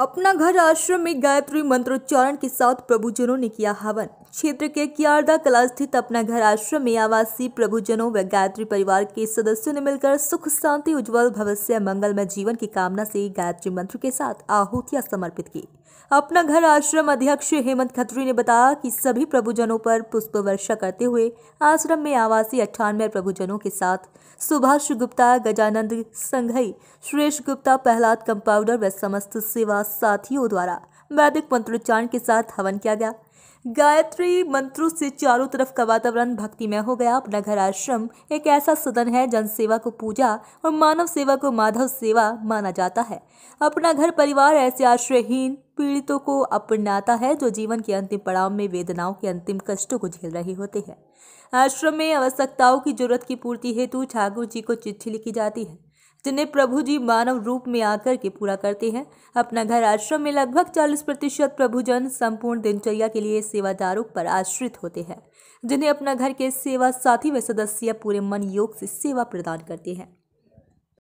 अपना घर आश्रम में गायत्री मंत्रोच्चारण के साथ प्रभुजनों ने किया हवन क्षेत्र के कियारदा कला स्थित अपना घर आश्रम में आवासीय प्रभुजनों व गायत्री परिवार के सदस्यों ने मिलकर सुख शांति उज्जवल भविष्य मंगलमय जीवन की कामना से गायत्री मंत्र के साथ आहुतियां समर्पित की अपना घर आश्रम अध्यक्ष हेमंत खत्री ने बताया कि सभी प्रभुजनों पर पुष्प वर्षा करते हुए आश्रम में आवासीय अट्ठानवे प्रभुजनों के साथ सुभाष गुप्ता गजानंद संघई सुरेश गुप्ता प्रहलाद कंपाउडर व समस्त सेवा साथियों द्वारा वैदिक मंत्रोच्चारण के साथ हवन किया गया गायत्री मंत्रों से चारों तरफ का वातावरण भक्तिमय हो गया अपना घर आश्रम एक ऐसा सदन है जन सेवा को पूजा और मानव सेवा को माधव सेवा माना जाता है अपना घर परिवार ऐसे आश्रयहीन पीड़ितों को अपनाता है जो जीवन के अंतिम पड़ाव में वेदनाओं के अंतिम कष्टों को झेल रहे होते हैं आश्रम में आवश्यकताओं की जरूरत की पूर्ति हेतु ठाकुर जी को चिट्ठी लिखी जाती है जिन्हें प्रभु जी मानव रूप में आकर के पूरा करते हैं अपना घर आश्रम में लगभग चालीस प्रतिशत प्रभुजन संपूर्ण दिनचर्या के लिए सेवादारों पर आश्रित होते हैं जिन्हें अपना घर के सेवा साथी व सदस्य पूरे मन योग से सेवा प्रदान करते हैं